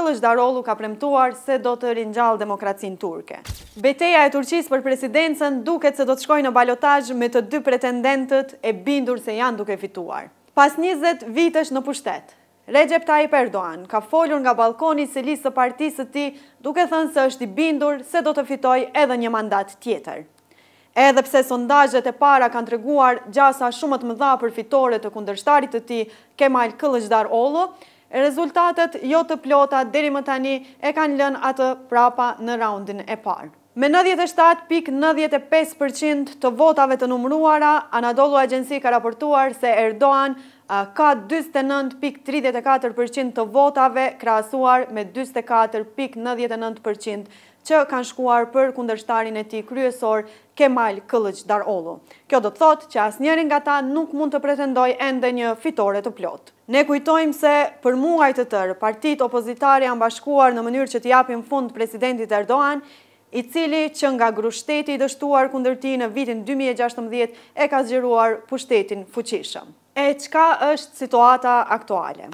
Kılıç Darolu ka premtuar se do të rinjallë demokracinë turke. Beteja e Turqis për presidencen duket se do të shkoj në balotaj me të dy pretendentët e bindur se janë duke fituar. Pas 20 vitesh në pushtet, Recep Tayyip Erdoğan ka folur nga balkoni se lisë të partisë të ti duke thënë se është i bindur se do të fitoj edhe një mandat tjetër. Edhe pse sondajët e para kanë të reguar gjasa shumët më dha për fitore të kundërshtarit të ti Kemal Kılıçdar Olu rezultatet jo të plota deri më tani e kanë lën atë prapa në raundin e parë. Me 97.95% të votave të numruara, Anadolu Agenci ka raportuar se Erdoğan ka 49.34% të votave krasuar me 24.99% që kanë shkuar për kundërshtarin e ti kryesor Kemal Këllëq Darolu. Kjo do të thotë që asë njerën nga ta nuk mund të pretendoj ende një fitore të plot. Ne kujtojmë se për muaj të tërë, partit opozitari janë bashkuar në mënyrë që të japim fund presidentit Erdoan, i cili që nga grushteti i dështuar kundërti në vitin 2016 e ka zgjeruar pushtetin fuqishëm. E qka është situata aktuale?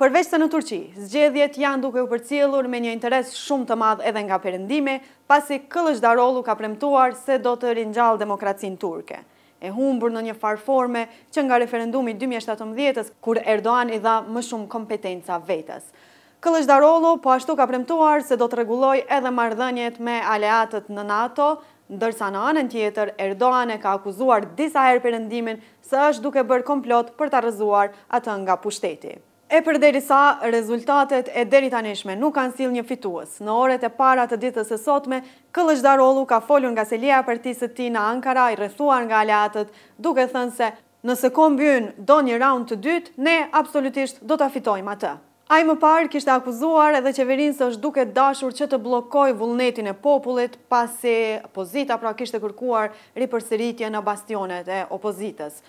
Përveç se në Turqi, zgjedhjet janë duke u përcjellur me një interes shumë të madh edhe nga perëndimi, pasi Këllësh Darollu ka premtuar se do të ringjall demokracinë turke. E humbur në një farforme që nga referendumi 2017-ës, kur Erdoğan i dha më shumë kompetenca vetës. Këllësh Darollu po ashtu ka premtuar se do të rregulloj edhe marrëdhëniet me aleatët në NATO, ndërsa në anën tjetër Erdoğan e ka akuzuar disa herë perëndimin se është duke bërë komplot për ta rrëzuar atë nga pushteti. E për deri sa, rezultatet e deri taneshme nuk kanë sil një fitues. Në oret e para të ditës e sotme, Këllësh Darolu ka folur nga selia për tisët ti në Ankara i rëthuar nga aleatët, duke thënë se nëse kombjën do një round të dytë, ne absolutisht do të fitojmë atë. A i më parë kishtë akuzuar edhe qeverinë së është duke dashur që të blokoj vullnetin e popullit pasi opozita pra kishtë kërkuar ripërseritje në bastionet e opozitës.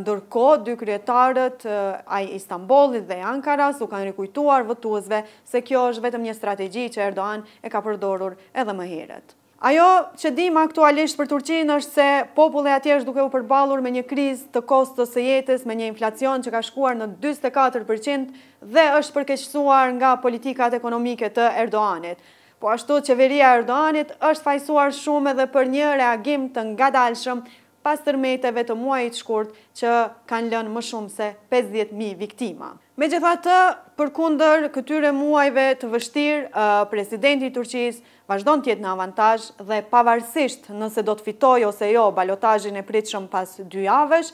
Ndërko, dy kryetarët a i Istanbulit dhe Ankaras u kanë rikujtuar vëtuzve se kjo është vetëm një strategji që Erdoğan e ka përdorur edhe më heret. Ajo që dim aktualisht për Turqinë është se popullë e atje është duke u përbalur me një kriz të kostës e jetës, me një inflacion që ka shkuar në 24% dhe është përkeqësuar nga politikat ekonomike të Erdoanit. Po ashtu qeveria Erdoanit është fajsuar shumë edhe për një reagim të nga dalshëm pas tërmeteve të muajit shkurt që kanë lënë më shumë se 50.000 viktima. Me gjitha të përkunder këtyre muajve të vështirë, presidenti Turqis vazhdon tjetë në avantaj dhe pavarësisht nëse do të fitoj ose jo balotajin e pritëshëm pas dy avesh,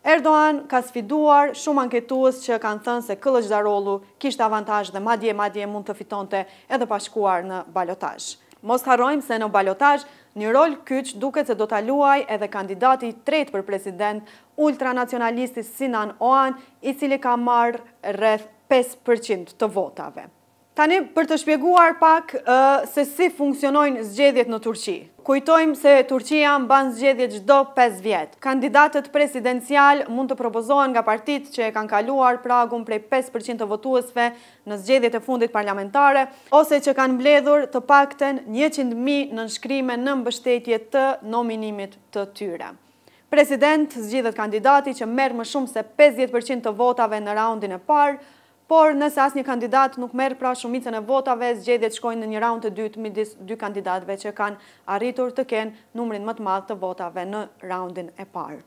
Erdoğan ka sfiduar shumë anketuës që kanë thënë se Këllëgjdarollu kishtë avantaj dhe madje madje mund të fitonte edhe pashkuar në balotajsh. Mos harojmë se në balotaj një rol kyç duke se do të luaj edhe kandidati tret për president ultranacionalisti Sinan Oan, i cili ka marrë rreth 5% të votave. Tani për të shpjeguar pak se si funksionojnë zgjedhjet në Turqi. Kujtojmë se Turqia mban zgjedhjet gjdo 5 vjetë. Kandidatët presidencial mund të propozohen nga partit që e kanë kaluar pragun prej 5% të votuësve në zgjedhjet e fundit parlamentare, ose që kanë bledhur të pakten 100.000 në nshkrime në mbështetje të nominimit të tyre. Presidentë zgjidhet kandidati që merë më shumë se 50% të votave në raundin e parë, por nësë asë një kandidat nuk merë pra shumicën e votave, zgjedit shkojnë në një raund të dytë midis dy kandidatve që kanë arritur të kenë numrin më të madhë të votave në raundin e parë.